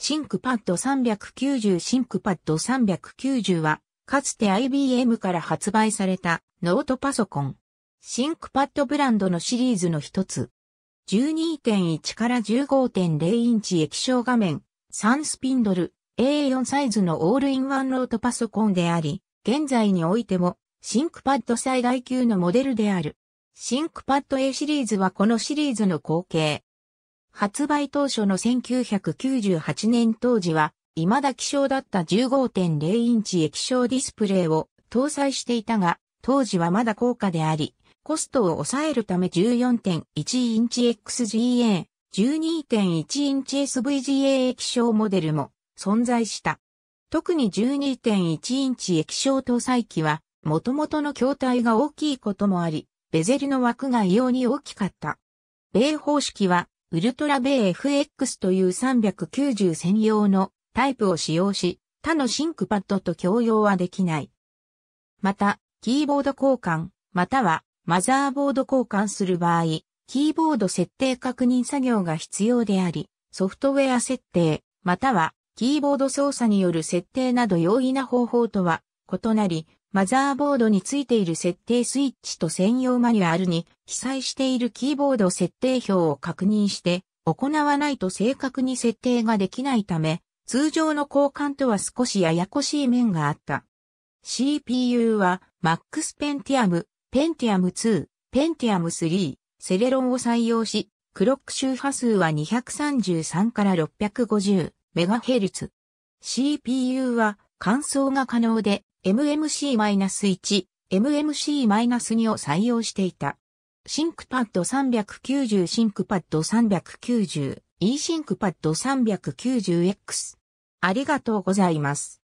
シンクパッド390シンクパッド390は、かつて IBM から発売されたノートパソコン。シンクパッドブランドのシリーズの一つ。12.1から15.0インチ液晶画面、3スピンドル、A4 サイズのオールインワンノートパソコンであり、現在においても、シンクパッド最大級のモデルである。シンクパッド A シリーズはこのシリーズの後継、発売当初の1998年当時は、未だ希少だった15.0インチ液晶ディスプレイを搭載していたが、当時はまだ高価であり、コストを抑えるため14.1インチ XGA、12.1インチ SVGA 液晶モデルも存在した。特に12.1インチ液晶搭載機は、元々の筐体が大きいこともあり、ベゼルの枠が異様に大きかった。米方式はウルトラベイ FX という390専用のタイプを使用し、他のシンクパッドと共用はできない。また、キーボード交換、またはマザーボード交換する場合、キーボード設定確認作業が必要であり、ソフトウェア設定、またはキーボード操作による設定など容易な方法とは異なり、マザーボードについている設定スイッチと専用マニュアルに記載しているキーボード設定表を確認して行わないと正確に設定ができないため、通常の交換とは少しややこしい面があった。CPU は Max Pentium、Pentium 2、Pentium 3、セレロンを採用し、クロック周波数は233から 650MHz。CPU は乾燥が可能で、MMC-1、MMC-2 を採用していた。シンクパッド390シンクパッド390 e シンクパッド 390X。ありがとうございます。